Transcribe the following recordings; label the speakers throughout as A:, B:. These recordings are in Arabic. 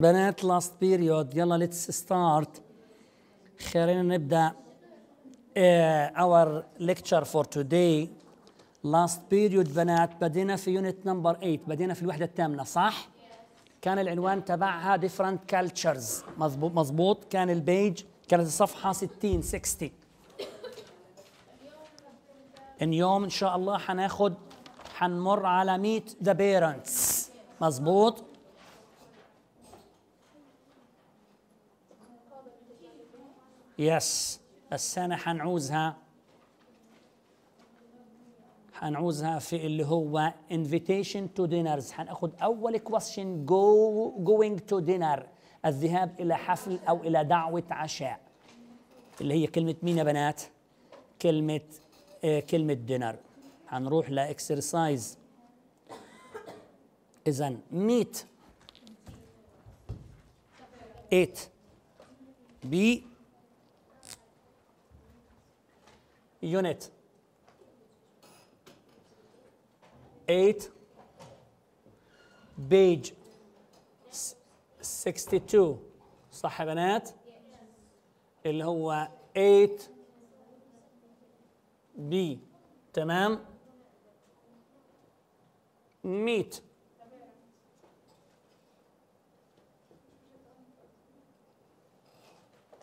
A: بنات لاست بيريود يلا ليتس ستارت خلينا نبدا اور ليكتشر فور توداي لاست بيريود بنات بدينا في يونت نمبر 8 بدينا في الوحده الثامنه صح كان العنوان تبعها ديفرنت كالتشرز مظبوط مظبوط كان البيج كانت الصفحه 60 60 اليوم ان شاء الله حناخد حنمر على ميت ذا بيرنتس مظبوط يس السنة حنعوزها حنعوزها في اللي هو invitation to dinners حناخد أول question go going to dinner الذهاب إلى حفل أو إلى دعوة عشاء اللي هي كلمة مين يا بنات؟ كلمة آه كلمة دينر حنروح لإكسرسايز إذا ميت 8 بي يونت 8 بيج 62 صح يا بنات اللي هو 8 بي تمام ميت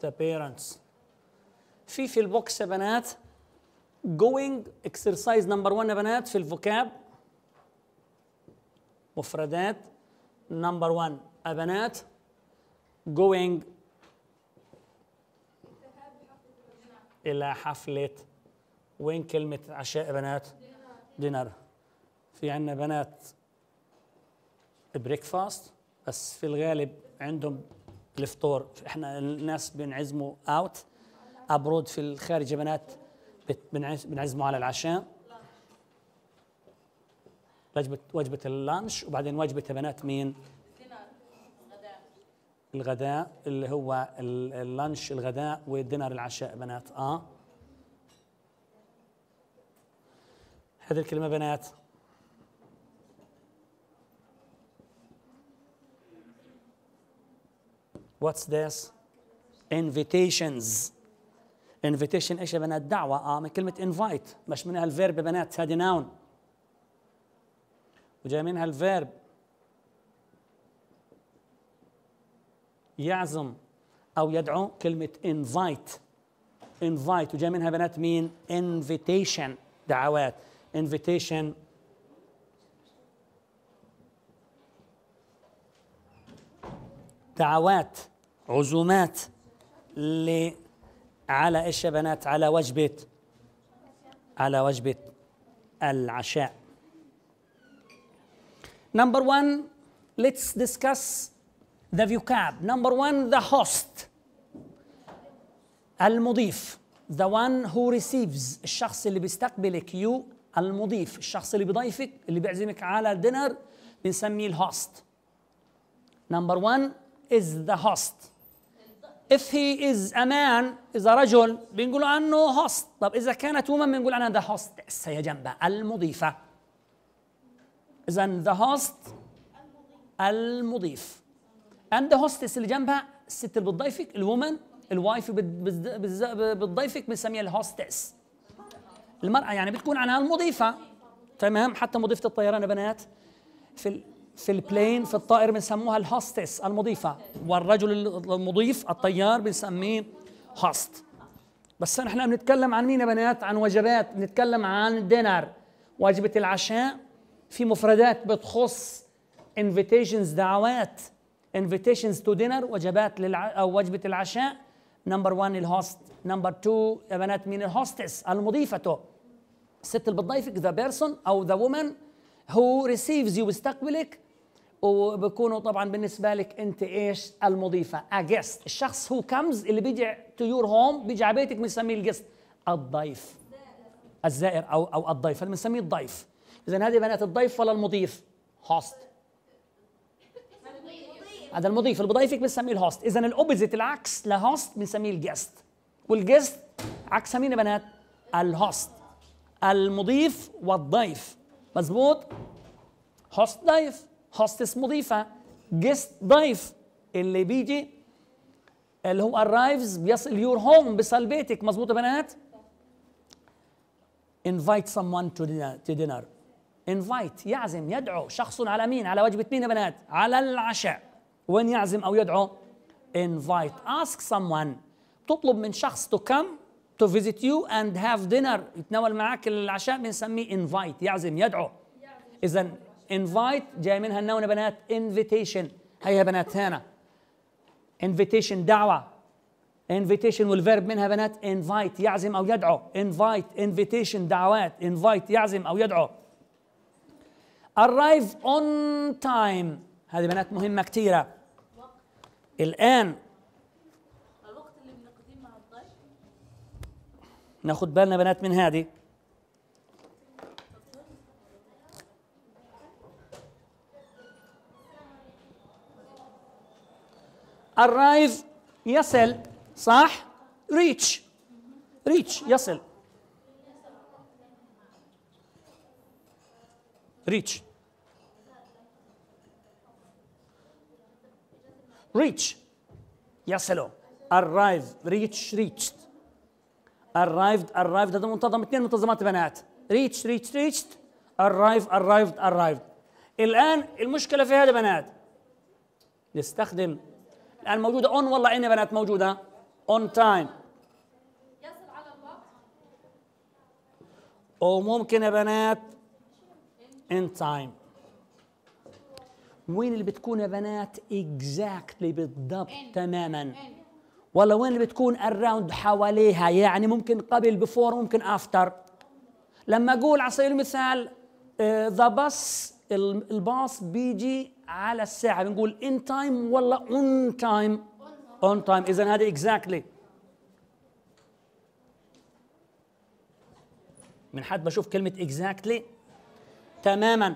A: the parents في في البوكس يا بنات جوينج اكسرسايز نمبر 1 يا بنات في الفوكاب مفردات نمبر 1 يا بنات جوينج الى حفله وين كلمه عشاء يا بنات دينر في عندنا بنات بريكفاست بس في الغالب عندهم الفطور احنا الناس بنعزموا اوت ابرود في الخارج يا بنات بنعزمه على العشاء وجبة وجبة اللانش وبعدين وجبة بنات مين؟ الغداء اللي هو اللانش الغداء والدينر العشاء بنات اه هذه الكلمة بنات What's this? Invitations. انفيتيشن ايش يا بنات دعوه اه من كلمه انفايت مش منها الفيرب يا بنات هذه ناون وجاي منها الفيرب يعزم او يدعو كلمه انفايت انفايت وجاي منها بنات مين انفيتيشن دعوات انفيتيشن دعوات عزومات على ايش يا بنات على وجبه على وجبه العشاء نمبر 1 let's discuss the vocab نمبر 1 ذا هوست المضيف ذا وان هو ريسيفز الشخص اللي بيستقبلك يو المضيف الشخص اللي بيضيفك اللي بيعزمك على دينر بنسميه الهوست نمبر 1 is the host if he is a man إذا رجل بنقول عنه host طب إذا كانت woman بنقول عنها the hostess هي جنبها المضيفة إذا the host المضيف and the hostess اللي جنبها الست اللي بتضيفك الومن الوايف بتضيفك بنسميها الهوستس المرأة يعني بتكون عنها المضيفة تمام حتى مضيفة الطيران يا بنات في في البلين في الطائر بنسموها الهوستس المضيفه والرجل المضيف الطيار بنسميه هاست بس نحن بنتكلم عن مين يا بنات عن وجبات بنتكلم عن دينر وجبه العشاء في مفردات بتخص انفيتيشنز دعوات انفيتيشنز تو دينر وجبات للع... او وجبه العشاء نمبر 1 الهوست نمبر 2 يا بنات مين الهوستس المضيفته الست اللي بتضيفك ذا بيرسون او ذا وومن هو ريسيفز يو بيستقبلك وبكونوا طبعا بالنسبه لك انت ايش المضيفه اجست الشخص هو كمز اللي بيجي تو يور هوم بيجي على بيتك بنسميه الجست الضيف الزائر او او الضيف بنسميه الضيف اذا هذه بنات الضيف ولا المضيف هوست هذا المضيف اللي بضيفك بنسميه الهوست اذا الاوبزيت العكس لهوست بنسميه الجست والجست عكسها مين يا بنات الهوست المضيف والضيف مزبوط هوست ضيف هوستس مضيفه جيست ضيف اللي بيجي اللي هو arrives بيصل يور هوم بيصل بيتك مظبوط يا بنات invite someone to dinner, to dinner. invite يعزم يدعو شخص على مين على وجبة مين يا بنات على العشاء وين يعزم أو يدعو invite ask someone تطلب من شخص to come to visit you and have dinner يتناول معك العشاء بنسميه invite يعزم يدعو إذا انفايت جاي منها النون يا بنات انفيتيشن هيا بنات هنا انفيتيشن دعوه انفيتيشن والفيرب منها بنات انفايت يعزم او يدعو انفايت انفيتيشن دعوات انفايت يعزم او يدعو ارايف اون تايم هذه بنات مهمه كثيره الان الوقت اللي بنقدمه مع الضيف ناخد بالنا بنات من هذه arrive يصل صح reach reach يصل reach reach يصلوا arrive reach reached arrived arrived هذا منتظم اثنين منتظمات بنات reach reach reached arrive arrived arrived الان المشكله في هذا بنات نستخدم الآن موجودة اون والله عيني بنات موجودة اون تايم يصل على الوقت وممكن يا بنات ان تايم وين اللي بتكون يا بنات اكزاكتلي بالضبط in. تماما in. ولا وين اللي بتكون اراوند حواليها يعني ممكن قبل بفور ممكن افتر لما اقول على سبيل المثال ذا آه، باص الباص بيجي على الساعة بنقول in time ولا on time on time إذا هذا exactly من حد بشوف كلمة exactly تماما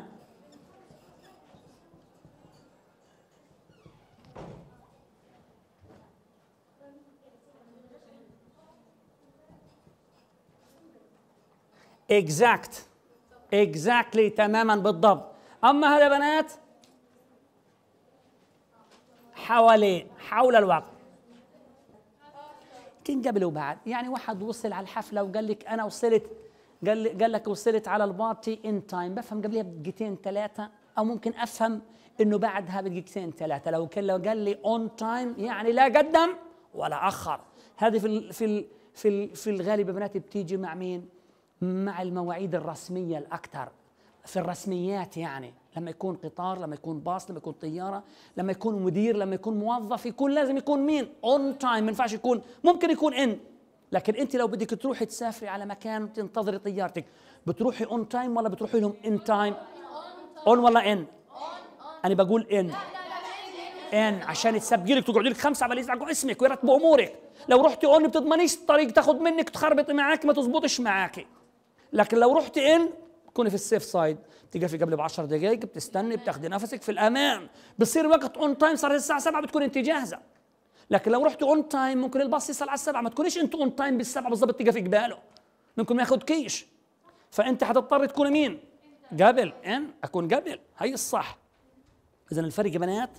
A: exact exactly تماما بالضبط أما هذا بنات حوالين حول الوقت قبل وبعد يعني واحد وصل على الحفله وقال لك انا وصلت قال قال لك وصلت على البارتي ان تايم بفهم قبلها بدقيقتين ثلاثه او ممكن افهم انه بعدها بدقيقتين ثلاثه لو كان لو قال لي اون تايم يعني لا قدم ولا اخر هذه في الـ في ال في ال في الغالب يا بناتي بتيجي مع مين؟ مع المواعيد الرسميه الاكثر في الرسميات يعني لما يكون قطار لما يكون باص لما يكون طياره لما يكون مدير لما يكون موظف يكون لازم يكون مين اون تايم ما ينفعش يكون ممكن يكون ان لكن انت لو بدك تروحي تسافري على مكان تنتظري طيارتك بتروحي اون تايم ولا بتروحي لهم ان تايم اون ولا ان انا بقول ان ان عشان تسبقي لك تقعدي لك خمسه على يزعقوا اسمك ويرتبوا امورك لو رحتي اون بتضمنيش الطريق تاخذ منك تخربط معاك ما تزبطش معك لكن لو رحتي ان تكوني في السيف سايد بتقفي قبل ب 10 دقائق بتستني بتاخدي نفسك في الامان بصير وقت اون تايم صار الساعه 7 بتكون انت جاهزه لكن لو رحتي اون تايم ممكن الباص يصل على السبعه ما تكونيش انت اون تايم بالسبعه بالضبط تقفي قباله ممكن ما كيش فانت حتضطر تكوني مين؟ قبل ان اكون قبل هي الصح اذا الفرق يا بنات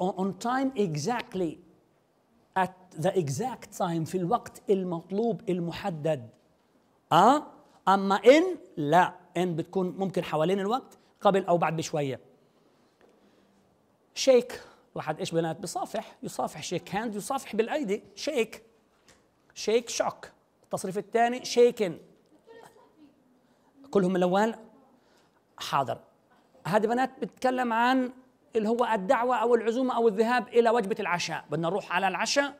A: اون تايم اكزاكتلي ات ذا اكزاكت تايم في الوقت المطلوب المحدد اه اما ان لا ان بتكون ممكن حوالين الوقت قبل او بعد بشويه شيك واحد ايش بنات بصافح يصافح شيك هاند يصافح بالايدي شيك شيك شوك التصريف الثاني شيكن كلهم الاول حاضر هذه بنات بتتكلم عن اللي هو الدعوه او العزومه او الذهاب الى وجبه العشاء بدنا نروح على العشاء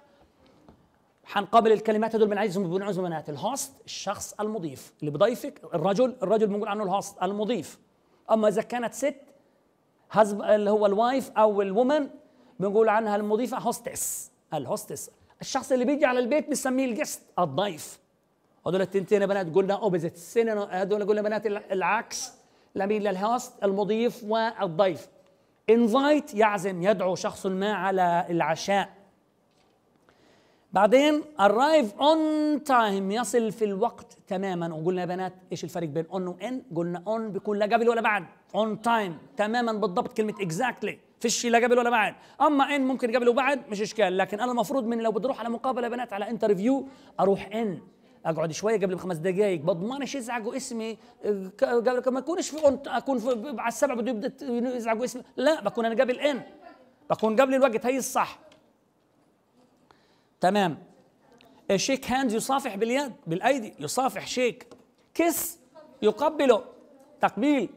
A: حنقابل الكلمات هدول بنعزهم بنعزهم الهوست الشخص المضيف اللي بضيفك الرجل الرجل بنقول عنه الهوست المضيف اما اذا كانت ست هزب اللي هو الوايف او الومن بنقول عنها المضيفه هوستس الهوستس الشخص اللي بيجي على البيت بنسميه الجست الضيف هدول التنتين يا بنات قلنا اوبزيت هدول قلنا بنات العكس لمين للهوست المضيف والضيف انفايت يعزم يدعو شخص ما على العشاء بعدين arrive on time يصل في الوقت تماما وقلنا يا بنات ايش الفرق بين on وان قلنا on بيكون لا قبل ولا بعد on time تماما بالضبط كلمه exactly فيش لا قبل ولا بعد اما ان ممكن قبل وبعد مش اشكال لكن انا المفروض من لو بدي اروح على مقابله بنات على انترفيو اروح ان اقعد شويه قبل بخمس دقائق بضمنش يزعقوا اسمي قبل ما اكونش في اون اكون في على السبعه بده يبدا يزعقوا اسمي لا بكون انا قبل ان بكون قبل الوقت هي الصح تمام الشيك هاند يصافح باليد بالايدي يصافح شيك كس يقبله تقبيل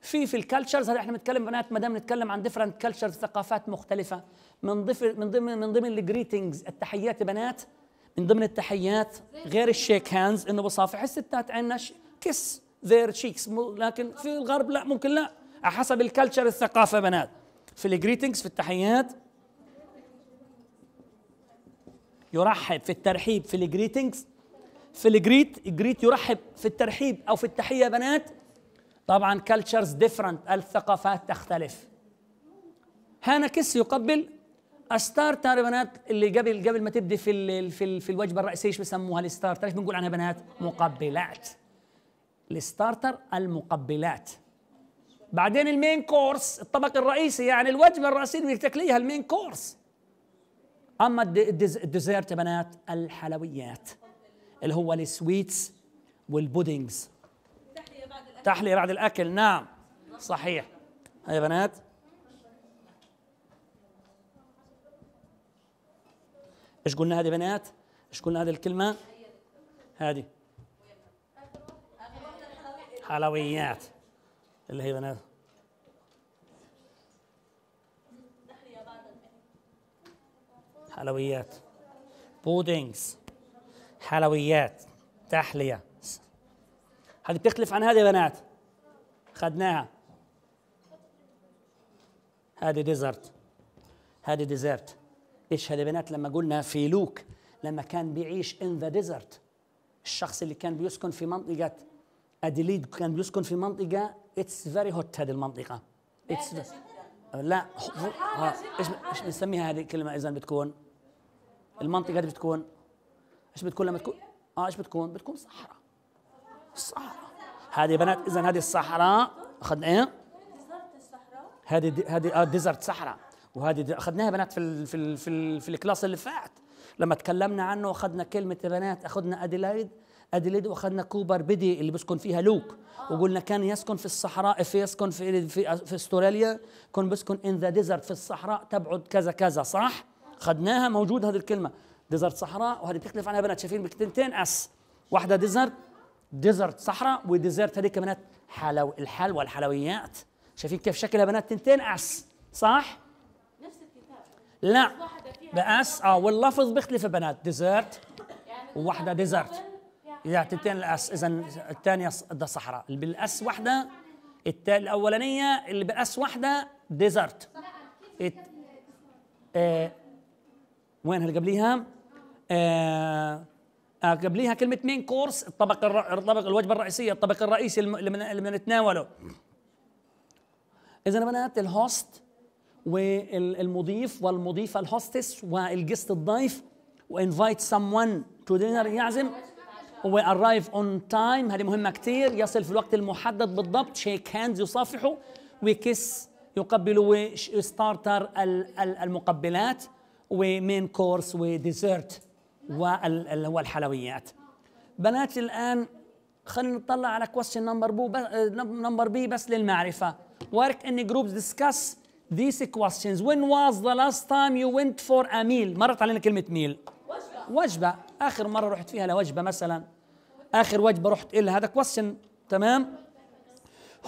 A: في في الكالتشرز هذا احنا بنتكلم بنات ما دام نتكلم عن ديفرنت كالتشرز ثقافات مختلفه من ضمن من ضمن من ضمن الجريتنجز التحيات بنات من ضمن التحيات غير الشيك هاندز انه بصافح الستات عندنا كس ذير تشيكس لكن في الغرب لا ممكن لا على حسب الكالتشر الثقافه بنات في الجريتنجز في التحيات يرحب في الترحيب في الجريتنجز في الجريت الجريت يرحب في الترحيب او في التحيه بنات طبعا كلتشرز ديفرنت الثقافات تختلف هانا كيس يقبل الستارتر بنات اللي قبل قبل ما تبدي في الـ في الـ في الوجبه الرئيسيه ايش بيسموها الستارتر ايش بنقول عنها بنات مقبلات الستارتر المقبلات بعدين المين كورس الطبق الرئيسي يعني الوجبه الرئيسيه اللي بتاكليها المين كورس اما الديزيرت يا بنات الحلويات اللي هو السويتس والبودنجز تحليه بعد الاكل تحليه بعد الاكل نعم صحيح يا بنات ايش قلنا هذه بنات ايش قلنا هذه الكلمه هذه حلويات اللي هي بنات حلويات بودينجز حلويات تحلية هذه بتختلف عن هذه يا بنات خدناها هذه ديزرت هذه ديزرت ايش هذه بنات لما قلنا في لوك لما كان بيعيش ان ذا ديزرت الشخص اللي كان بيسكن في منطقة أديليد كان بيسكن في منطقة اتس فيري هوت هذه المنطقة اتس لا ايش بنسميها هذه الكلمة إذا بتكون المنطقه هذه بتكون ايش بتكون لما تكون اه ايش بتكون بتكون صحراء صحراء هذه يا بنات اذا هذه الصحراء اخذنا ايه هذه هذه اه ديزرت صحراء وهذه اخذناها بنات في الـ في الـ في, الـ في الكلاس اللي فات لما تكلمنا عنه اخذنا كلمه يا بنات اخذنا اديلايد اديلايد واخذنا كوبر بدي اللي بيسكن فيها لوك وقلنا كان يسكن في الصحراء في يسكن في في, في استراليا كان بيسكن ان ذا ديزرت في الصحراء تبعد كذا كذا صح؟ خدناها موجود هذه الكلمه ديزرت صحراء وهذه بتختلف عنها بنات شايفين بكلمتين اس واحده ديزرت ديزرت صحراء وديزرت هذيك بنات حلو الحلوى الحلويات شايفين كيف شكلها بنات تنتين اس صح نفس الكتاب لا بأس اه واللفظ بيختلف بنات ديزرت يعني وواحده ديزرت يعني تنتين الاس اذا الثانيه صحراء اللي بالاس واحده الاولانيه اللي بالاس واحده ديزرت وين هل آه، آه، قبليها كلمة مين كورس الطبق الطبق الوجبة الرئيسية الطبق الرئيسي اللي بدنا نتناوله إذا بنات الهوست والمضيف والمضيفة الهوستس والجست الضيف وانفايت someone تو دينر يعزم ارايف اون تايم هذه مهمه كثير يصل في الوقت المحدد بالضبط شيك هاندز يصافحوا وكيس يقبل ستارتر المقبلات ومين كورس وديزرت واللي هو الحلويات بنات الان خلينا نطلع على كويستشن نمبر بو نمبر بي بس للمعرفه ورك ان جروبز ديسكاس ذيس كويستشنز وين واز ذا لاست تايم يو ونت فور ا ميل مرت علينا كلمه ميل وجبه وجبه اخر مره رحت فيها لوجبه مثلا اخر وجبه رحت لها هذا كويستشن تمام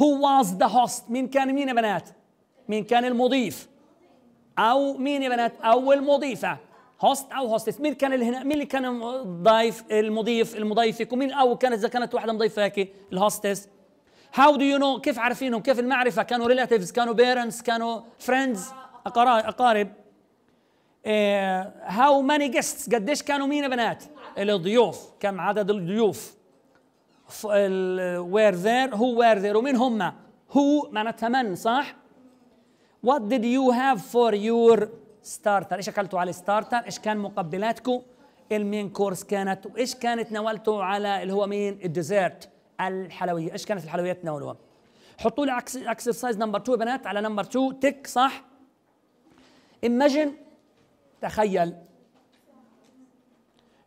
A: هو واز ذا هوست مين كان مين يا بنات مين كان المضيف او مين يا بنات اول مضيفه هوست او هوستس مين كان اللي هنا مين اللي كان ضيف المضيف المضيفك ومين او كانت اذا كانت واحده مضيفاكي الهوستس هاو دو يو نو كيف عارفينهم كيف المعرفه كانوا ريلاتيفز كانوا بيرنتس كانوا فريندز اقارب هاو ماني جيستس قديش كانوا مين يا بنات الضيوف كم عدد الضيوف وير ذير هو وير ذير ومين هم هو معناتها من صح What did you have for your starter؟ ايش اكلتوا على الستارتر ايش كان مقبلاتكم المين كورس كانت وايش كانت ناولته على اللي هو مين الديزيرت الحلويه ايش كانت الحلويات تناولوها حطوا لي اكسرسايز نمبر 2 يا بنات على نمبر 2 تك صح imagine تخيل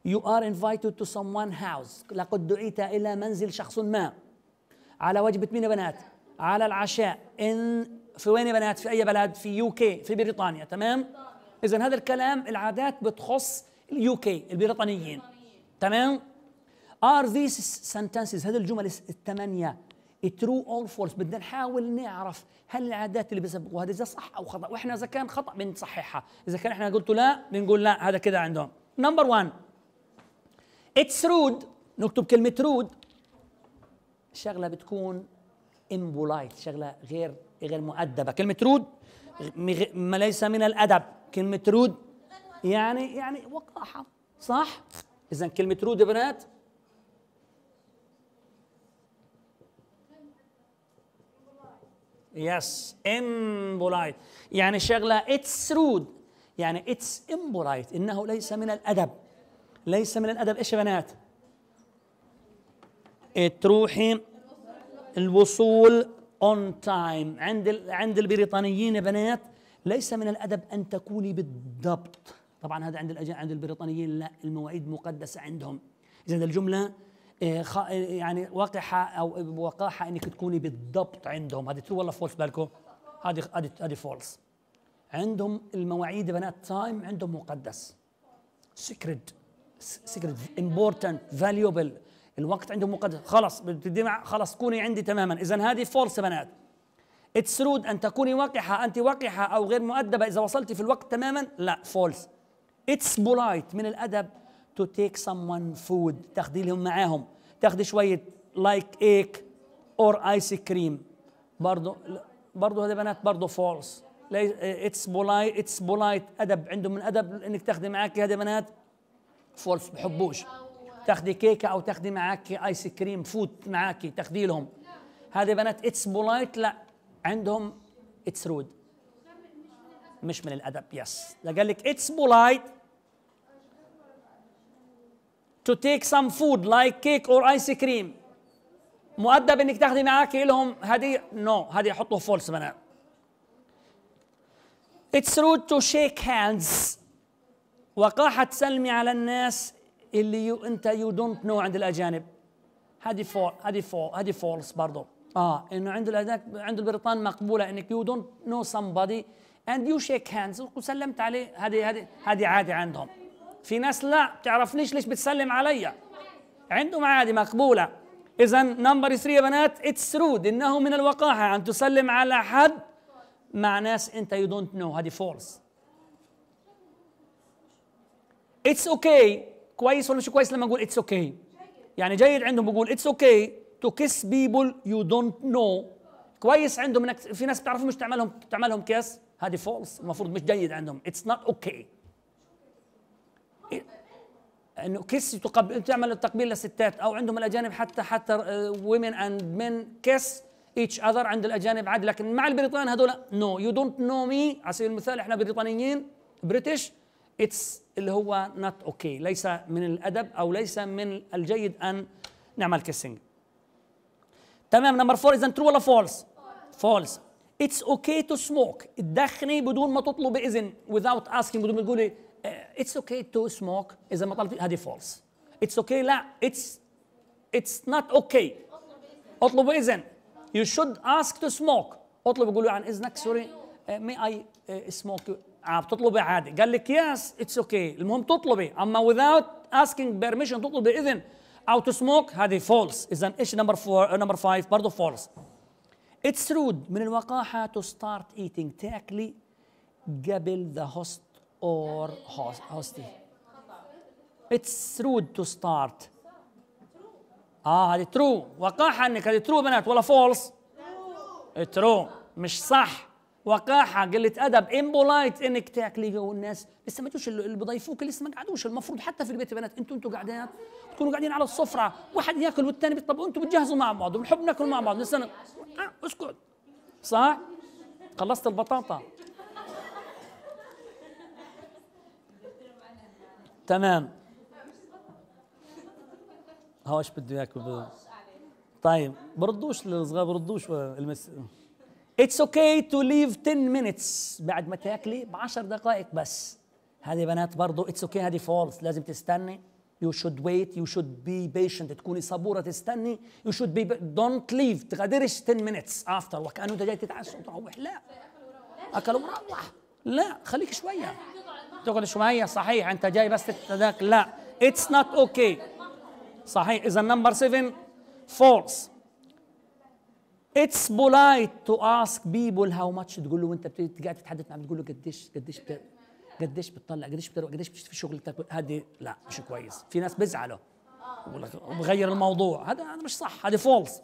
A: you are invited to someone house لقد دعيت الى منزل شخص ما على وجبه مين يا بنات على العشاء in في وين يا بنات في اي بلد في يو كي في بريطانيا تمام اذا هذا الكلام العادات بتخص اليو كي البريطانيين تمام ار ذيس سنتنسز هذه الجمل الثمانيه ترو اور فولس بدنا نحاول نعرف هل العادات اللي بيسبقوها هذا اذا صح او خطا واحنا اذا كان خطا بنصححها اذا كان احنا قلتوا لا بنقول لا هذا كذا عندهم نمبر 1 اتس رود نكتب كلمه رود شغله بتكون امبولايت شغله غير غير مؤدبه كلمه رود ما ليس من الادب كلمه رود يعني يعني وقاحه صح اذا كلمه رود يا بنات يس امبولايت يعني شغله اتس رود يعني اتس امبولايت انه ليس من الادب ليس من الادب ايش يا بنات تروحي الوصول اون تايم عند عند البريطانيين يا بنات ليس من الادب ان تكوني بالضبط طبعا هذا عند عند البريطانيين لا المواعيد مقدسه عندهم اذا الجمله آه، آه، يعني وقحة او وقاحه انك تكوني بالضبط عندهم هذه ترو ولا فولس بالكم هذه هذه هذه فولس عندهم المواعيد يا بنات تايم عندهم مقدس سكرد سكرد امبورتنت فاليوبل الوقت عندهم مقدس خلص بتدي مع خلص كوني عندي تماما اذا هذه فورس يا بنات اتس رود ان تكوني وقحه انت وقحه او غير مؤدبه اذا وصلتي في الوقت تماما لا فولس اتس بولايت من الادب تو تيك ون فود تاخدي لهم معاهم تاخدي شويه لايك ايك اور ايس كريم برضه برضه هذه بنات برضه فولس اتس بولايت اتس بولايت ادب عندهم من ادب انك تاخدي معاكي هذه بنات فولس بحبوش تاخذي كيكه او تاخذي معك ايس كريم فوت معك تاخذي لهم هذه بنات اتس بولايت لا عندهم اتس رود مش من الادب يس لا قال لك اتس بولايت تو تيك سم فود لايك كيك اور ايس كريم مؤدب انك تاخذي معاكي لهم هذه نو no. هذه حطوا فولس بنات It's rude to shake hands وقاحة سلمي على الناس اللي يو انت يو دونت نو عند الاجانب هذه فول هذه فول هذه فولس برضه اه انه عند عند البريطان مقبوله انك يو دونت نو somebody اند يو شيك هاندز وسلمت عليه هذه هذه هذه عادي عندهم في ناس لا بتعرفنيش ليش بتسلم علي عندهم عادي مقبوله اذا نمبر 3 يا بنات اتس رود انه من الوقاحه ان تسلم على حد مع ناس انت يو دونت نو هذه فولس اتس اوكي كويس ولا مش كويس لما نقول اتس اوكي okay. يعني جيد عندهم بقول اتس اوكي تو كيس بيبل يو دونت نو كويس عندهم انك في ناس بتعرفهم مش تعملهم تعملهم كيس هذه فولس المفروض مش جيد عندهم اتس نوت اوكي انه كيس تقبل تعمل التقبيل للستات او عندهم الاجانب حتى حتى ومن اند مين كيس ايتش اذر عند الاجانب عاد لكن مع البريطان هذول نو يو دونت نو مي على سبيل المثال احنا بريطانيين بريتش اتس اللي هو نوت اوكي okay. ليس من الادب او ليس من الجيد ان نعمل كيسنج تمام نمبر فور اذا ترو ولا فولس فولس اتس اوكي تو سموك تدخني بدون ما تطلب اذن without asking بدون ما تقولي اتس اوكي تو سموك اذا ما طلبت هذه فولس اتس اوكي لا اتس اتس نوت اوكي اطلب اذن يو شود اسك تو سموك اطلب يقولوا عن اذنك سوري مي اي سموك عم تطلبي عادي قال لك يس اتس اوكي المهم تطلبي اما without asking permission تطلبي اذن او تو سموك هذه فولس اذا ايش نمبر فور نمبر فايف برضه فولس اتس رود من الوقاحه تو ستارت ايتينج تاكلي قبل ذا هوست اور هوستي اتس رود تو ستارت اه هذه ترو وقاحه انك هذه ترو بنات ولا فولس ترو مش صح وقاحه قله ادب امبولايت انك تاكلي جو الناس لسه ما جوش اللي بيضيفوك لسه ما قعدوش المفروض حتى في البيت يا بنات انتوا انتوا قاعدين تكونوا قاعدين على السفره واحد ياكل والثاني طب انتوا بتجهزوا مع بعض بنحب ناكل مع بعض لسه آه اسكت صح خلصت البطاطا تمام هو ايش بده ياكل طيب بردوش للصغار بردوش المس اتس اوكي تو ليف 10 مينتس بعد ما تاكلي ب 10 دقائق بس هذه بنات برضه اتس اوكي هذه فولس لازم تستني يو شود ويت يو شود بي بيشنت تكوني صبوره تستني يو شود بي دونت ليف تغادرش 10 مينتس افتر وكانه انت جاي تتعشى وتروح لا اكل وروح لا خليك شويه تقعد شويه صحيح انت جاي بس تتذاك لا اتس نوت اوكي صحيح اذا نمبر 7 فولس اتس بولايت تو اسك بيبول هاو ماتش تقول له وانت قاعد تتحدث مع بتقول له قديش قديش قديش بتطلع قديش بتروح قديش في شغلتك هذه لا مش كويس في ناس بيزعلوا وبغير الموضوع هذا هذا مش صح هذا فولس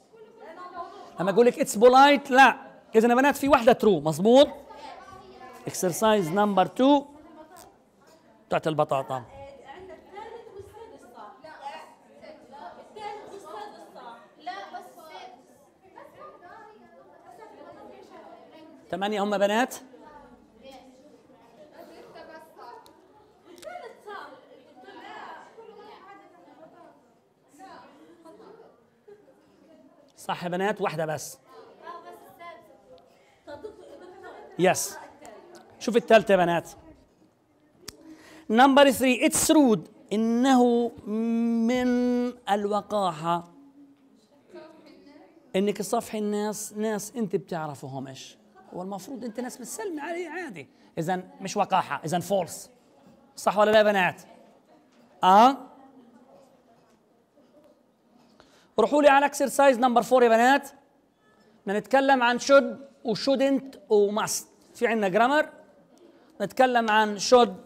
A: لما اقول لك اتس بولايت لا اذا بنات في وحده ترو مزبوط اكسرسايز نمبر 2 بتاعت البطاطا ثمانية هم بنات صح يا بنات واحدة بس يس شوف الثالثة يا بنات نمبر 3 اتس رود انه من الوقاحة انك تصفحي الناس ناس انت بتعرفهم ايش والمفروض انت ناس بتسلمي عليه عادي اذا مش وقاحه اذا فولس صح ولا لا يا بنات اه روحوا لي على اكسرسايز نمبر 4 يا بنات نتكلم عن شود وشودنت وماست في عندنا جرامر نتكلم عن شود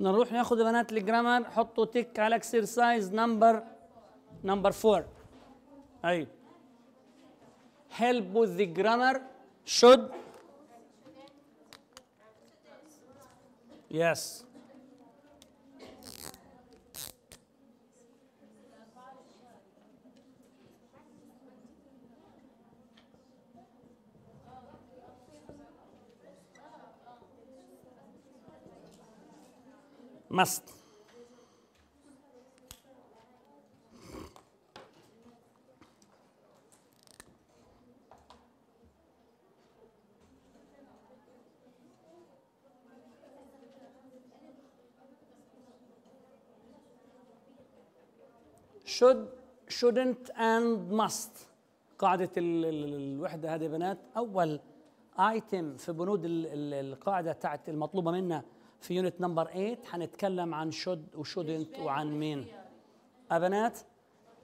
A: نروح ناخذ يا بنات الجرامر حطوا تك على اكسرسايز نمبر Number four, right. help with the grammar should. Yes. must. should shouldn't and must قاعدة الوحدة هذه يا بنات أول ايتم في بنود القاعدة بتاعت المطلوبة منا في يونت نمبر 8 هنتكلم عن شود وشودنت وعن مين يا بنات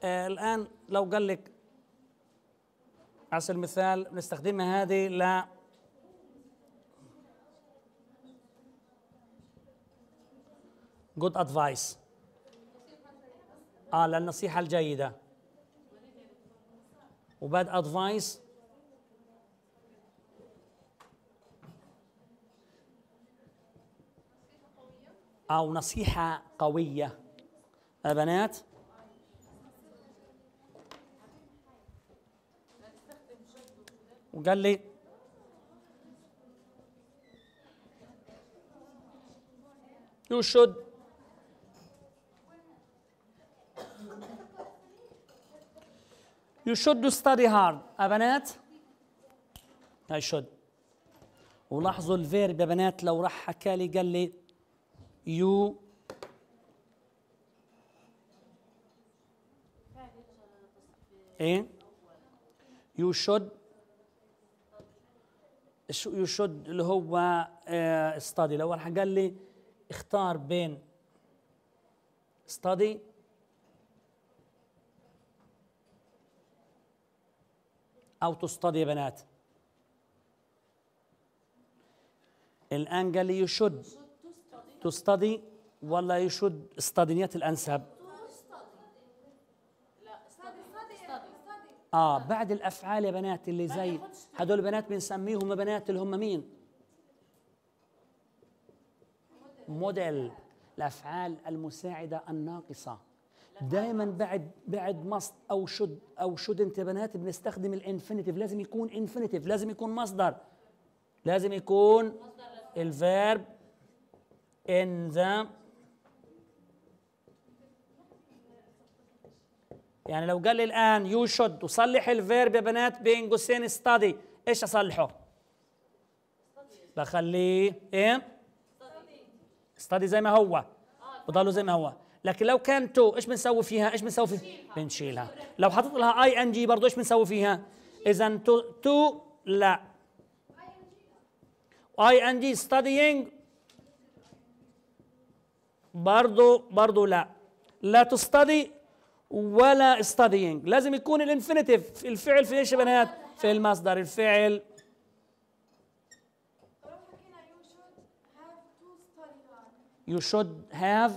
A: آه الآن لو قال لك على سبيل المثال بنستخدمها هذه ل جود ادفايس آه للنصيحة الجيدة وباد أدفايس أو نصيحة قوية البنات وقال لي you should You should study hard يا بنات I should ولاحظوا الفيرب يا بنات لو راح حكى لي قال لي you ايه you should يو شود اللي هو ستادي آه، لو راح قال لي اختار بين ستادي أو تصطدي بنات الآن قال لي يشد تصطدي ولا يشد اصطدنية الأنسب آه بعد الأفعال يا بنات اللي زي هدول بنات بنسميهم بنات اللي هم مين موديل الأفعال المساعدة الناقصة دايما بعد بعد مصد او شد او شد بنات بنستخدم الانفينيتيف لازم يكون انفينيتيف لازم يكون مصدر لازم يكون الفيرب ان ذا يعني لو قال لي الان يو شود وصلح الفيرب يا بنات بين قوسين ستادي ايش اصلحه؟ بخليه ايه؟ ستادي زي ما هو آه، بضله زي ما هو لكن لو كان تو ايش بنسوي فيها ايش بنسوي فيها بنشيلها لو حطيت لها اي ان جي برضه ايش بنسوي فيها اذا تو تو لا اي ان جي ستاديينج برضه برضه لا لا تستدي ولا ستاديينج لازم يكون الانفينيتيف الفعل في ايش يا بنات في المصدر الفعل you should have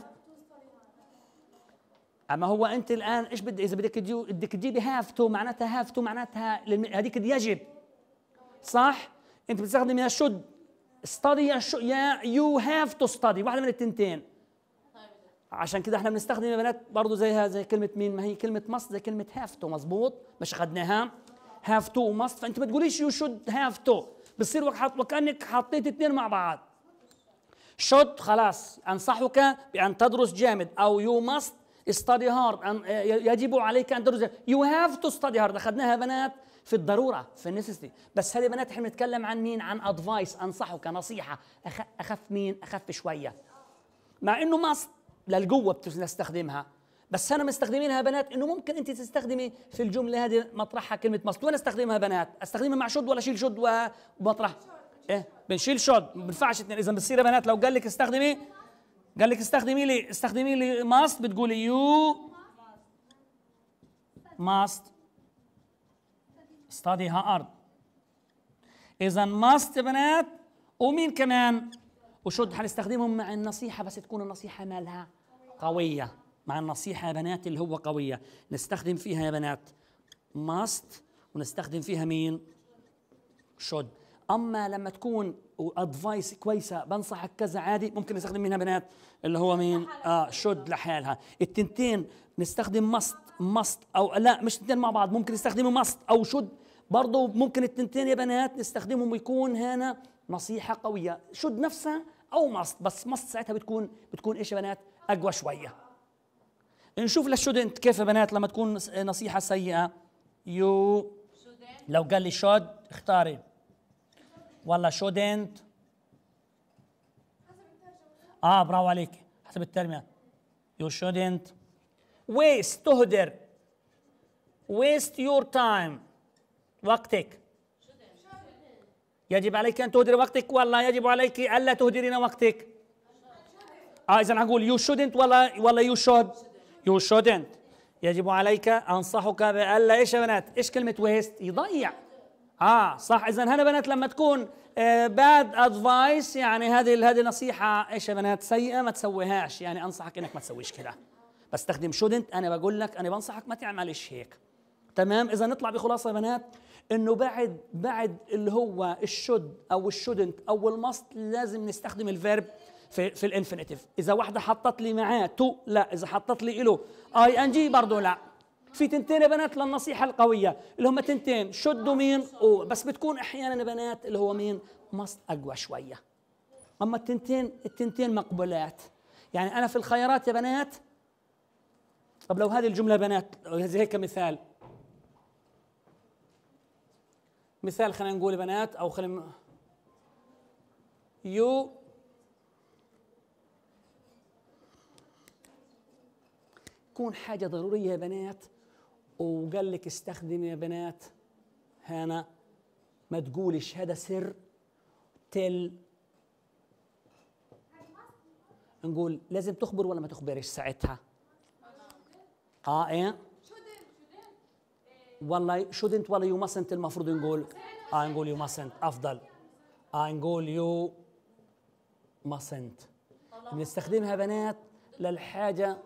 A: اما هو انت الان ايش بدك اذا بدك بدك تجيبي هاف تو معناتها هاف تو معناتها هذيك يجب صح انت بتستخدم يا شد ستادي يا شو يا يو هاف تو ستادي واحده من التنتين عشان كده احنا بنستخدم يا بنات برضه زيها زي كلمه مين ما هي كلمه ماست زي كلمه هاف تو مزبوط مش اخذناها هاف تو وماست فانت ما تقوليش يو شود هاف تو بتصير وكانك حطيت اثنين مع بعض شود خلاص انصحك بان تدرس جامد او يو ماست study hard uh, يجب عليك ان تدرس يو هاف تو ستادي هارد اخذناها بنات في الضروره في النسستي بس هذه بنات احنا بنتكلم عن مين عن ادفايس انصحك نصيحه أخ... اخف مين اخف شويه مع انه ماست للقوه بنستخدمها بس انا مستخدمينها بنات انه ممكن انت تستخدمي في الجمله هذه مطرحها كلمه ماست وين استخدمها بنات استخدمها مع شد ولا شيل شد ومطرح ايه بنشيل شد ما بنفعش اذا بتصير يا بنات لو قال لك استخدمي قال لك استخدمي لي استخدمي لي ماست بتقولي يو ماست study هارد اذا ماست بنات ومين كمان وشد حنستخدمهم مع النصيحه بس تكون النصيحه مالها قويه مع النصيحه يا بنات اللي هو قويه نستخدم فيها يا بنات ماست ونستخدم فيها مين شد اما لما تكون وادفايس كويسه بنصحك كذا عادي ممكن نستخدم منها بنات اللي هو مين اه شد لحالها التنتين نستخدم مست مست او لا مش التنتين مع بعض ممكن نستخدم مست او شد برضه ممكن التنتين يا بنات نستخدمهم ويكون هنا نصيحه قويه شد نفسها او مست بس مست ساعتها بتكون بتكون ايش يا بنات اقوى شويه نشوف للشودنت كيف يا بنات لما تكون نصيحه سيئه يو لو قال لي شد اختاري ولا شودنت اه برافو عليك حسب الترمية يو شودنت ويست تهدر ويست يور تايم وقتك يجب عليك ان تهدر وقتك والله يجب عليك الا تهدرين وقتك اه اذا اقول يو شودنت ولا ولا يو شود يو شودنت يجب عليك انصحك بالا ايش يا بنات ايش كلمه ويست يضيع اه صح اذا هنا بنات لما تكون باد آه، ادفايس يعني هذه هذه نصيحه ايش يا بنات سيئه ما تسويهاش يعني انصحك انك ما تسويش كده بستخدم شودنت انا بقول لك انا بنصحك ما تعملش هيك تمام اذا نطلع بخلاصه يا بنات انه بعد بعد اللي هو الشود او الشودنت او المصد لازم نستخدم الفيرب في في الانفينيتيف اذا واحده حطت لي معاه تو لا اذا حطت لي له اي ان جي برضه لا في تنتين يا بنات للنصيحه القويه اللي هم تنتين شدوا مين بس بتكون احيانا بنات اللي هو مين مصد اقوى شويه اما التنتين التنتين مقبولات يعني انا في الخيارات يا بنات طب لو هذه الجمله بنات زي هيك مثال مثال خلينا نقول بنات او خلينا يو تكون حاجه ضروريه يا بنات وقال لك استخدم يا بنات هنا ما تقولش هذا سر تل نقول لازم تخبر ولا ما تخبرش ساعتها قائع آه، إيه؟ والله shouldn't ولا يو mustn't المفروض نقول اه نقول يو mustn't افضل اه نقول يو mustn't بنستخدمها بنات للحاجه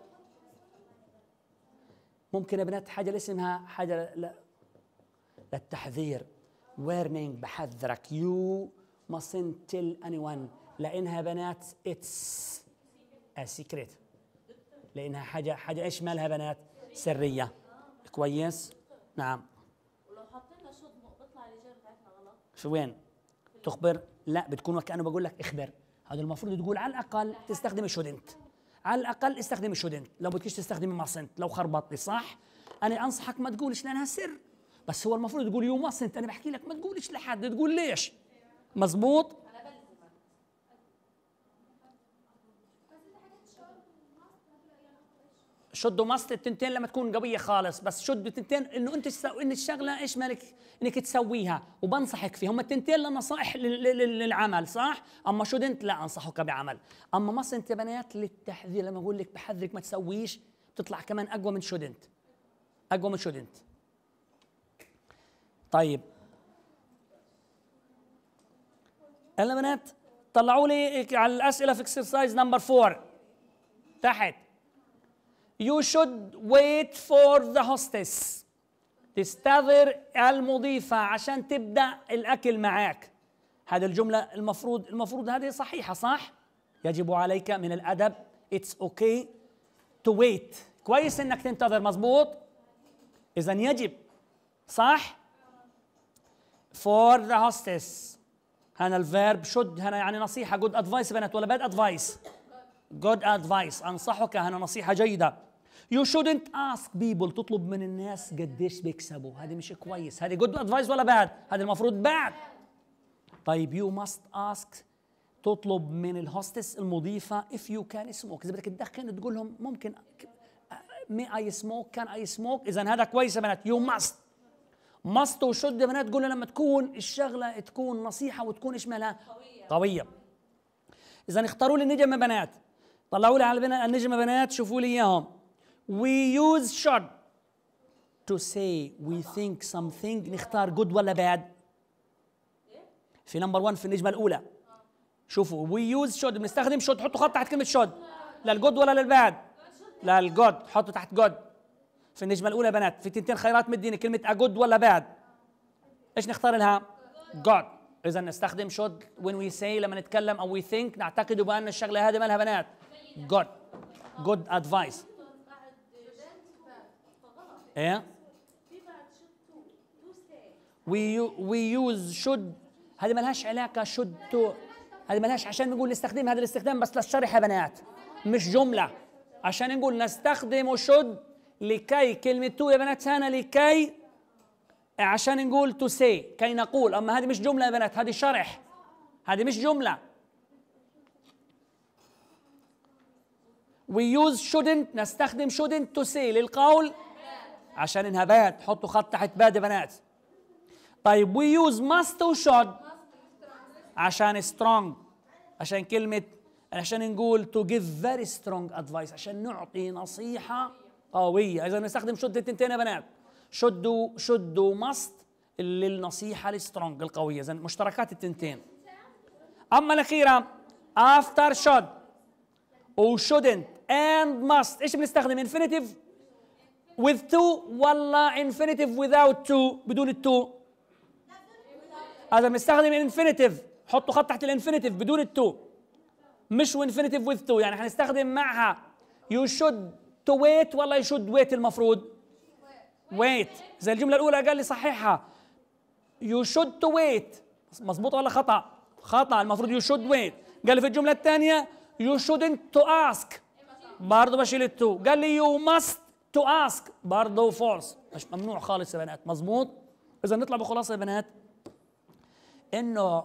A: ممكن يا بنات حاجه اللي اسمها حاجه لا للتحذير ويرنينج بحذرك يو تيل اني ون لانها بنات اتس سيكريت لانها حاجه حاجه ايش مالها بنات سريه كويس نعم ولو حطينا شطب بيطلع الاجابه بتاعتنا غلط شو وين تخبر لا بتكون وكانه بقول لك اخبر هذا المفروض تقول على الاقل تستخدم انت على الاقل استخدمي شودنت لو بدكش تستخدمي ماسنت لو خربطتي صح انا انصحك ما تقولش لانها سر بس هو المفروض تقول يو ماسنت انا بحكي لك ما تقولش لحد تقول ليش مزبوط شدوا مصل التنتين لما تكون قويه خالص بس شد التنتين انه انت ان الشغله ايش مالك انك تسويها وبنصحك فيهم التنتين لنصائح للعمل صح اما شد انت لا انصحك بعمل اما مصل انت بنات للتحذير لما اقول لك بحذرك ما تسويش بتطلع كمان اقوى من شد انت اقوى من شد انت طيب انا بنات طلعوا لي على الاسئله في اكسرسايز نمبر 4 تحت You should wait for the hostess. تستغر المضيفة عشان تبدأ الأكل معاك. هذه الجملة المفروض المفروض هذه صحيحة صح؟ يجب عليك من الأدب it's okay to wait. كويس إنك تنتظر مظبوط؟ إذا يجب صح؟ for the hostess هنا الفيرب should هنا يعني نصيحة good advice بنات ولا bad advice good advice أنصحك هنا نصيحة جيدة يو شودنت اسك بيبل تطلب من الناس قديش بيكسبوا هذا مش كويس هذا جود ادفايس ولا باد هذا المفروض باد طيب يو ماست اسك تطلب من الهوستس المضيفه اف يو كان سموك اذا بدك تدخن تقول لهم ممكن مي اي سموك كان اي سموك اذا هذا كويس يا بنات يو ماست ماست وشد يا بنات تقول لما تكون الشغله تكون نصيحه وتكون ايش مالها قويه, قوية. اذا اختاروا لي نجم بنات طلعوا لي على النجم بنات شوفوا لي اياهم we use should to say we think something نختار good ولا bad في نمبر 1 في النجمه الاولى شوفوا we use should بنستخدم should حطوا خط تحت كلمه should لا ولا للباد لا حطوا تحت جود في النجمه الاولى بنات في تنتين خيرات مديني كلمه اجود ولا باد ايش نختار لها جود اذا نستخدم should when we say لما نتكلم او we think نعتقد بان الشغله هذه مالها بنات جود جود ادفايس ايه we, we use should هذه ما لهاش علاقه should to هذه ما لهاش عشان نقول نستخدم هذا الاستخدام بس للشرح يا بنات مش جمله عشان نقول نستخدم should لكي كلمه تو يا بنات هنا لكي عشان نقول to say كي نقول اما هذه مش جمله يا بنات هذه شرح هذه مش جمله we use shouldn't نستخدم shouldn't to say للقول عشان انها باد حطوا خط تحت باد يا بنات طيب وي يوز ماست وشود عشان سترونج عشان كلمه عشان نقول تو جيف فيري سترونج ادفايس عشان نعطي نصيحه قويه اذا نستخدم شد التنتين يا بنات شدوا شدوا ماست للنصيحه السترونج القويه اذا مشتركات التنتين اما الاخيره افتر شود وشودنت اند ماست ايش بنستخدم انفينيتيف with two ولا infinitive without two بدون التو هذا مستخدم الانفينيتيف حطوا خط تحت الانفينيتيف بدون التو مش وانفينيتيف with two يعني هنستخدم معها you should to wait ولا you should wait المفروض wait زي الجمله الاولى قال لي صححها you should to wait مظبوط ولا خطا خطا المفروض you should wait قال لي في الجمله الثانيه you shouldn't to ask برضه بشيل التو قال لي you must تو اسك برضه فولس مش ممنوع خالص يا بنات مظبوط اذا نطلع بخلاصه يا بنات انه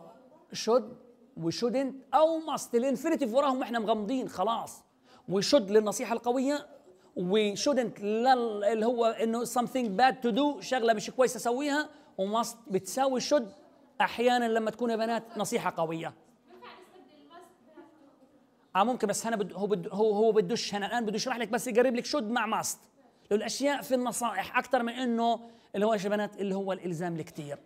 A: شود وشودنت او ماست الانفينيتيف وراهم احنا مغمضين خلاص وشود للنصيحه القويه وشودنت اللي هو انه something باد تو دو شغله مش كويسه اسويها وماست بتساوي شود احيانا لما تكون يا بنات نصيحه قويه اه ممكن بس هنا بد هو بد هو هو بدوش هنا الان بده يشرح لك بس يقرب لك شود مع ماست الاشياء في النصائح اكثر من انه اللي هو يا بنات اللي هو الالزام الكثير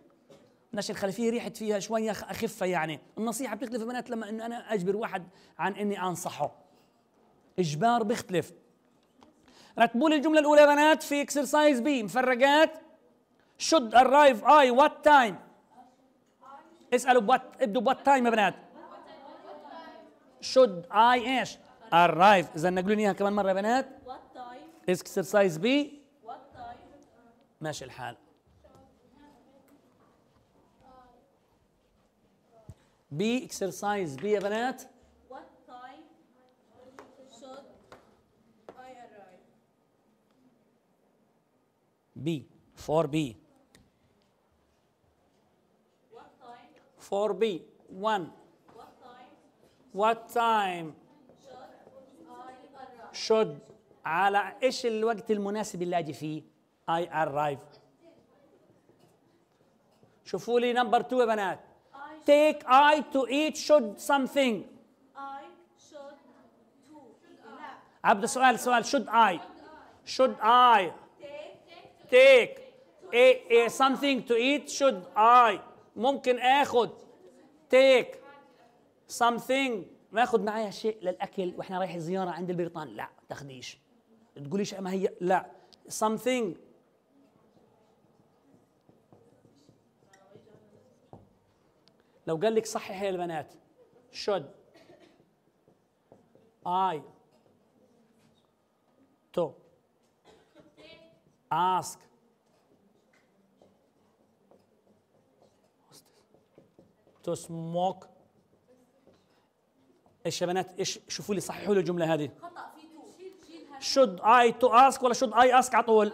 A: نشر الخلفيه ريحت فيها شويه اخفه يعني النصيحه بتختلف يا بنات لما انه انا اجبر واحد عن اني انصحه اجبار بيختلف رتبوا لي الجمله الاولى يا بنات في اكسرسايز بي مفرقات شود ارايف اي وات تايم اسالوا بوات ابدوا بوات تايم يا بنات شود اي ايش ارايف اذا نقلوا اياها كمان مره يا بنات اكسرسايز بي ماشي الحال بي اكسرسايز بي يا بنات بي 4 بي 4 بي 1 What time should على ايش الوقت المناسب اللي اجي فيه اي ارايف شوفوا لي نمبر 2 يا بنات تيك اي تو ايت شود سمثينج اي شود عبد سؤال سؤال شود اي شود اي تيك a, اي سمثينج تو ايت شود اي ممكن اخد تيك سمثينج ما اخد معايا شيء للاكل واحنا رايح زياره عند البريطان لا تخديش تقوليش ما هي لا something لو قال لك صحح يا البنات should I to ask to smoke ايش يا بنات ايش شوفوا لي صححوا لي الجمله هذه خطا should I to ask ولا should I ask على طول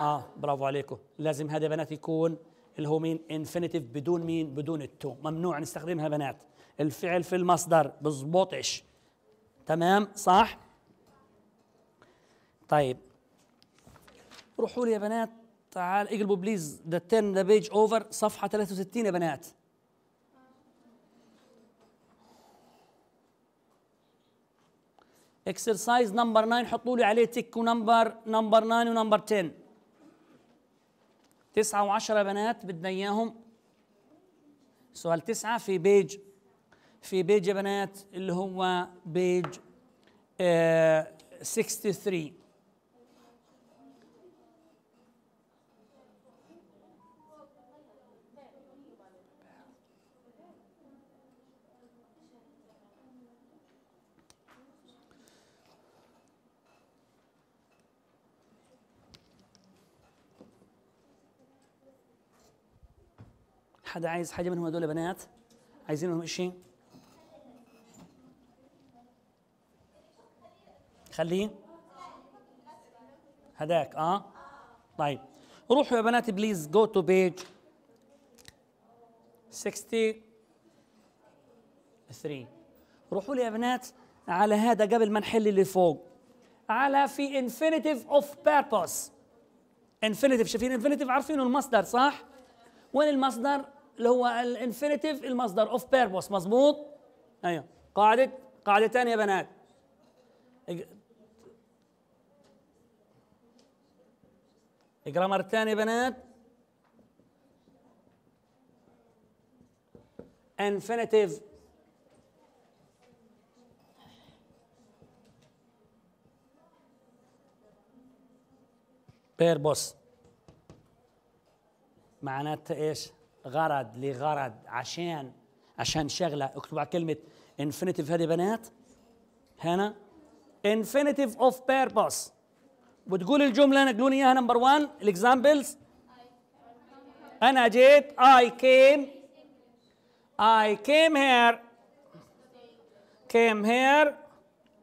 A: اه برافو عليكم لازم هذا بنات يكون اللي هو مين انفينيتيف بدون مين بدون التو ممنوع نستخدمها بنات الفعل في المصدر بزبطش تمام صح طيب روحوا لي يا بنات تعال اقلبوا بليز ذا 10 ذا بيج اوفر صفحه 63 يا بنات اكسرسايز نمبر 9 حطوا لي عليه تيك ونمبر نمبر 9 ونمبر 10 تسعة بنات بدنا اياهم سؤال تسعة في بيج في بيج يا بنات اللي هو بيج آه 63 حدا عايز حاجه منهم هذول بنات عايزين منهم شيء خليه هداك اه طيب روحوا يا بنات بليز جو تو بيج 63 روحوا لي يا بنات على هذا قبل ما نحل اللي فوق على في انفينيتيف اوف بيربوس انفينيتيف شايفين انفينيتيف عارفين المصدر صح وين المصدر اللي هو الانفينيتيف المصدر اوف بيربوس مظبوط ايوه قاعده قاعدتان يا بنات جرامرتان يا بنات انفينيتيف بيربوس معناتها ايش؟ غرض لغرض عشان عشان شغله اكتبوا على كلمه انفينيتيف هذه بنات هنا انفينيتيف اوف بيربس وتقول الجمله انا قولوا اياها نمبر 1 الاكزامبلز انا جيت اي كيم اي كيم هير كيم هير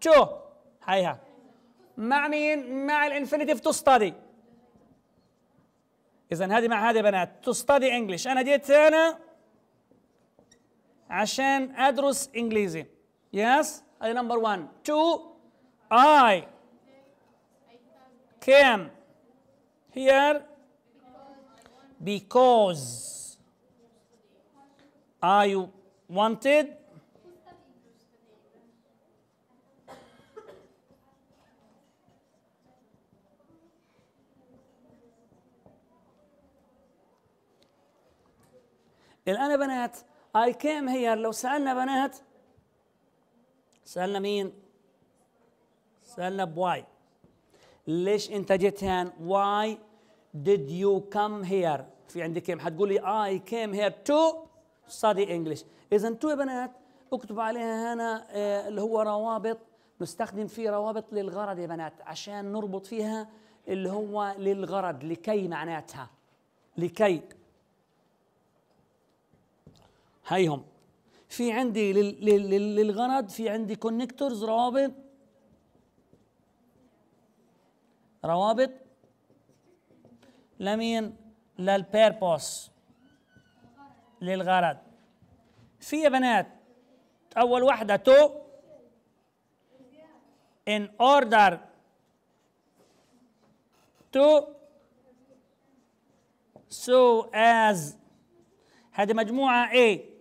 A: تو هيها مع مين مع الانفينيتيف تو ستدي اذا هذه مع هذه بنات تو ستادي انجلش انا جيت هنا عشان ادرس انجليزي يس اي نمبر 1 2 اي came here because I wanted الآن يا بنات I came here لو سألنا بنات سألنا مين؟ سألنا بواي ليش أنت جيت هان؟ Why did you come here؟ في عندي كم حتقول لي I came here to study English إذا تو يا بنات اكتب عليها هنا آه، اللي هو روابط نستخدم فيه روابط للغرض يا بنات عشان نربط فيها اللي هو للغرض لكي معناتها لكي هيهم في عندي للغرض في عندي كونكتورز روابط روابط لمين للبيربوس للغرض في يا بنات اول واحده تو in order to so as هذه مجموعه ايه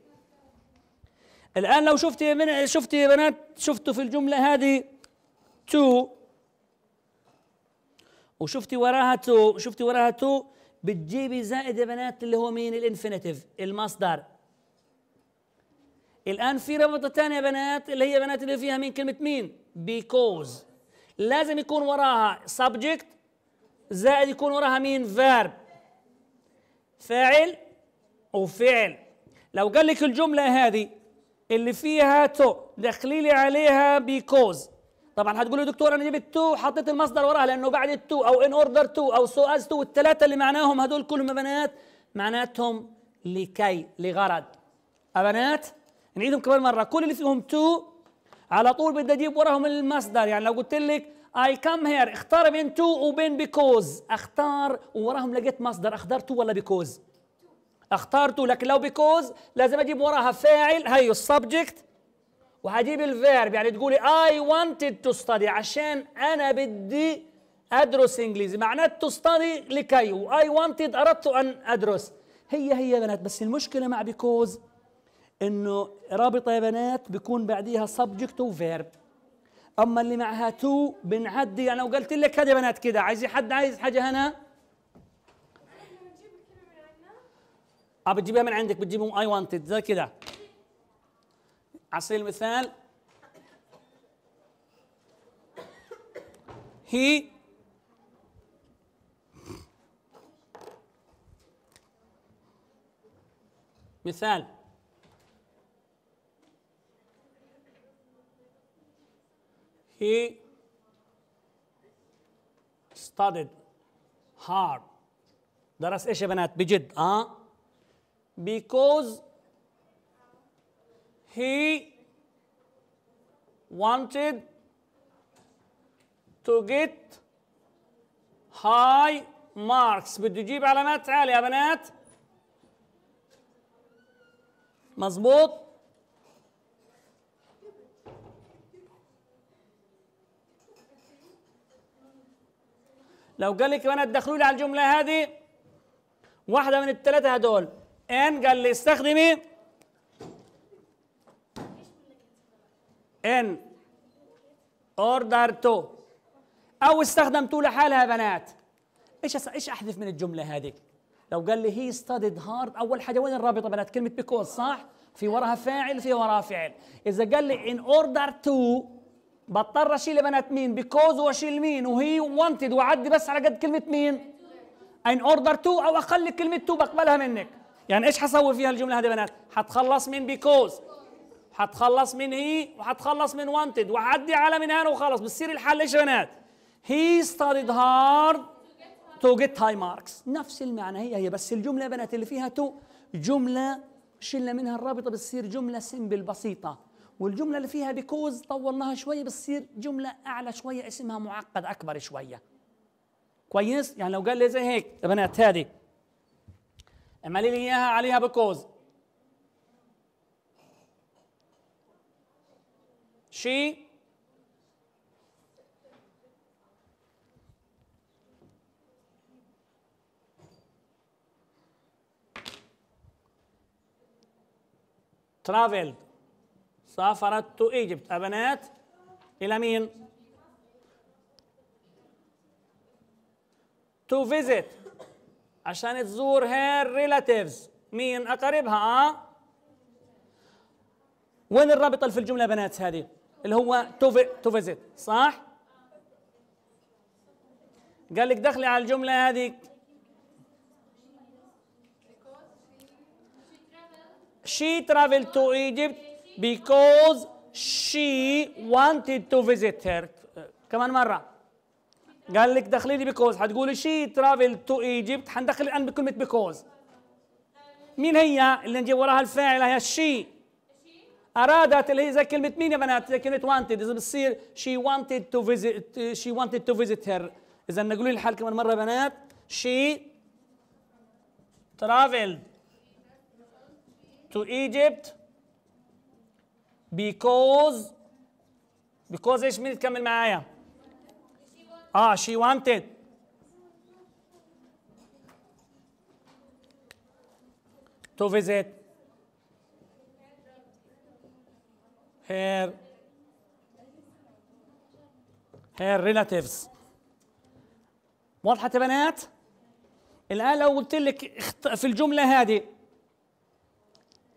A: الآن لو شفتي من شفتي يا بنات شفتوا في الجملة هذه تو وشفتي وراها تو شفتي وراها تو بتجيبي زائد يا بنات اللي هو مين الانفينيتيف المصدر الآن في ربطة ثانية يا بنات اللي هي بنات اللي فيها مين كلمة مين بيكوز لازم يكون وراها subject زائد يكون وراها مين verb فاعل وفعل لو قال لك الجملة هذه اللي فيها تو دخلي لي عليها بيكوز طبعا هتقول لي دكتور انا جبت تو وحطيت المصدر وراها لانه بعد التو او ان اوردر تو او سو از تو والثلاثه اللي معناهم هدول كلهم بنات معناتهم لكي لغرض بنات نعيدهم كمان مره كل اللي فيهم تو على طول بدي اجيب وراهم المصدر يعني لو قلت لك اي كم هير اختار بين تو وبين بيكوز اختار وراهم لقيت مصدر اختار تو ولا بيكوز اخترت لكن لو بيكوز لازم اجيب وراها فاعل هي السبجكت وهجيب الفيرب يعني تقولي اي wanted تو ستادي عشان انا بدي ادرس انجليزي معناته تو ستادي لكي واي wanted اردت ان ادرس هي هي يا بنات بس المشكله مع بيكوز انه رابطه يا بنات بيكون بعديها سبجكت وفيرب اما اللي معها تو بنعدي يعني لو قلت لك هذا يا بنات كده عايز حد عايز حاجه هنا اه بتجيبها من عندك بتجيبهم اي وانتد زي كذا على سبيل المثال هي مثال he studied hard درس ايش يا بنات بجد اه because he wanted to get high marks بده يجيب علامات عالية يا بنات مظبوط لو قال لك يا بنات دخلوا لي على الجملة هذه واحدة من الثلاثة هدول ان قال لي استخدمي ان اوردر تو او استخدم تو لحالها يا بنات ايش ايش احذف من الجمله هذه لو قال لي هي ستاديد هارد اول حاجه وين الرابطه بنات كلمه بيكوز صح في وراها فاعل في وراها فعل اذا قال لي ان اوردر تو بضطر اشيل يا بنات مين بيكوز واشيل مين وهي وانتد واعدي بس على قد كلمه مين ان اوردر تو او اقل كلمه تو بقبلها منك يعني ايش حصور فيها الجمله هذه يا بنات حتخلص من بيكوز حتخلص من هي وحتخلص من وانتد وعدي على من هنا وخلص بتصير الحل ايش يا بنات هي studied hard to get high marks نفس المعنى هي هي بس الجمله يا بنات اللي فيها تو جمله شلنا منها الرابطه بتصير جمله سمبل بسيطه والجمله اللي فيها بيكوز طولناها شويه بتصير جمله اعلى شويه اسمها معقد اكبر شويه كويس يعني لو قال لي زي هيك يا بنات هذه اعملي لي اياها عليها بكوز شي traveled سافرت تو ايجيبت ابنات الى مين؟ to visit عشان تزور هير ريلاتيفز مين اقاربها وين الرابطه في الجمله بنات هذه اللي هو تو فيزيت صح قال لك دخلي على الجمله هذه she traveled to Egypt because she wanted to visit her كمان مرة قال لك دخلي لي بيكوز حتقولي شي ترافل تو ايجيبت حندخل الان بكلمه بيكوز مين هي اللي نجيب وراها الفاعل هي الشي ارادت اللي هي زي كلمه مين يا بنات زي كلمه وانتد اذا بتصير شي وانتد تو فيزيت شي وانتد تو فيزيت هير اذا نقول الحال كمان مره بنات شي ترافل تو ايجيبت because because ايش مين تكمل معايا Ah, she wanted. To visit her her relatives واضحة يا بنات؟ الآن لو قلت لك في الجملة هذه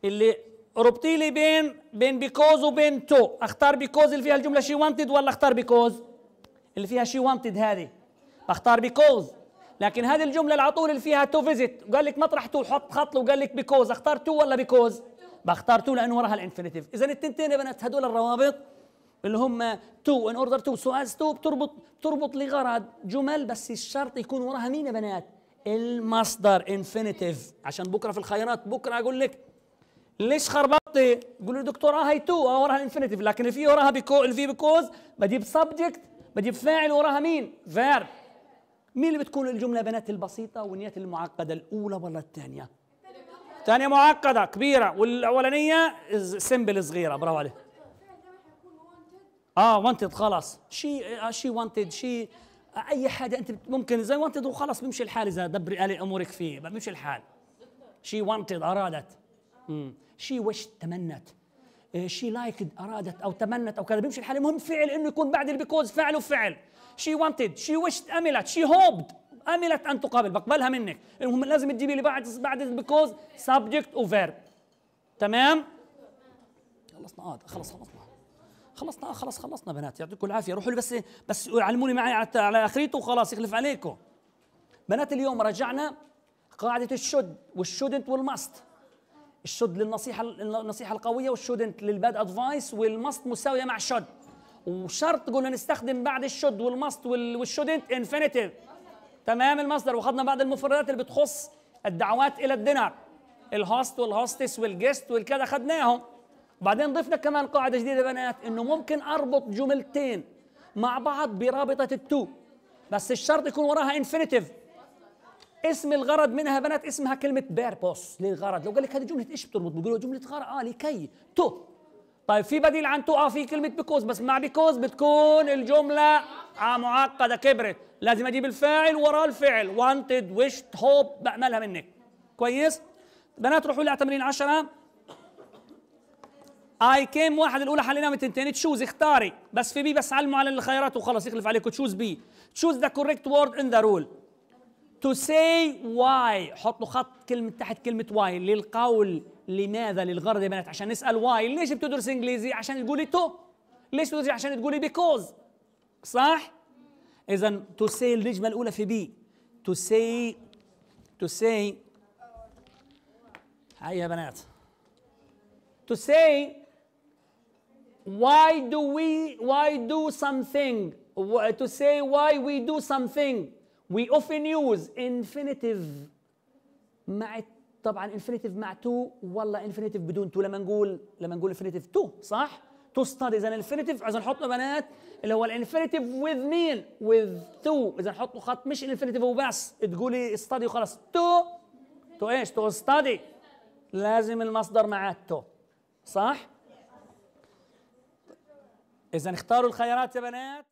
A: اللي ربطي لي بين بين because وبين to، اختار because اللي فيها الجملة she wanted ولا اختار because؟ اللي فيها شي وانتد هذه بختار بيكوز لكن هذه الجمله على طول اللي فيها تو فيزيت قال لك مطرح تو حط خط وقال لك بيكوز اختار تو ولا بيكوز بختار تو لانه وراها الانفينيتيف اذا التنتين يا بنات هذول الروابط اللي هم تو ان اوردر تو سو از تو بتربط بتربط لغرض جمل بس الشرط يكون وراها مين يا بنات المصدر انفينيتيف عشان بكره في الخيارات بكره اقول لك ليش خربطتي؟ تقول لي دكتور اه هي تو اه وراها الانفينيتيف لكن اللي في وراها بيكو اللي في بيكوز بجيب سبجكت بجيب فاعل وراها مين فيرب مين اللي بتكون الجملة بنات البسيطة والنيات المعقدة الأولى ولا الثانية الثانية معقدة كبيرة والأولانية سمبل صغيرة برافو عليك اه وانتد خلاص شي آه، شي وانتد شي آه، اي حاجه انت ممكن زي وانتد وخلاص بيمشي الحال اذا دبري الي امورك فيه بيمشي الحال شي وانتد ارادت شي وش تمنت شي لايكد ارادت او تمنت او كذا بيمشي الحال المهم فعل انه يكون بعد البيكوز فعل وفعل شي وانتد شي وشت املت شي هوبد املت ان تقابل بقبلها منك المهم لازم تجيبي لي بعد بعد البيكوز سبجكت وفيرب تمام خلصنا اه خلص خلصنا خلصنا آه خلص خلصنا بنات يعطيكم العافيه روحوا لي بس بس علموني معي على اخريته وخلاص يخلف عليكم بنات اليوم رجعنا قاعده الشد والشودنت والماست الشد للنصيحه النصيحه القويه والشودنت للباد ادفايس والمست مساويه مع شد وشرط قلنا نستخدم بعد الشد والمست والشودنت انفينيتيف تمام المصدر وخدنا بعض المفردات اللي بتخص الدعوات الى الدينر الهوست والهوستس والجيست والكذا خدناهم بعدين ضفنا كمان قاعده جديده بنات انه ممكن اربط جملتين مع بعض برابطه التو بس الشرط يكون وراها انفينيتيف اسم الغرض منها بنات اسمها كلمه بيربوس للغرض لو قال لك هذه جمله ايش بتربط بقول جمله غرض اه لكي تو طيب في بديل عن تو اه في كلمه بيكوز بس مع بيكوز بتكون الجمله آه معقده كبرت لازم اجيب الفاعل وراء الفعل وانتد ويشت هوب باملها منك كويس بنات روحوا لي على تمرين 10 اي كيم واحد الاولى حليناها من تنتين تشوز اختاري بس في بي بس علموا على الخيارات وخلص يخلف عليكم تشوز بي تشوز ذا كوريكت وورد ان ذا رول to say why حط له خط كلمة تحت كلمة why للقول لماذا للغرض يا بنات عشان نسأل why ليش بتدرس إنجليزي عشان تقولي to ليش بتدرس عشان تقولي because صح إذا to say النجمة الأولى في بي to say to say هاي يا بنات to say why do we why do something to say why we do something we often use انفينيتيف مع طبعا انفينيتيف مع تو ولا انفينيتيف بدون تو لما نقول لما نقول انفينيتيف تو صح؟ تو study اذا انفينيتيف اذا نحطه بنات اللي هو الانفينيتيف وذ مين؟ وذ تو اذا نحطه خط مش انفينيتيف وبس تقولي ستادي وخلاص تو تو ايش؟ تو ستادي لازم المصدر مع تو صح؟ اذا اختاروا الخيارات يا بنات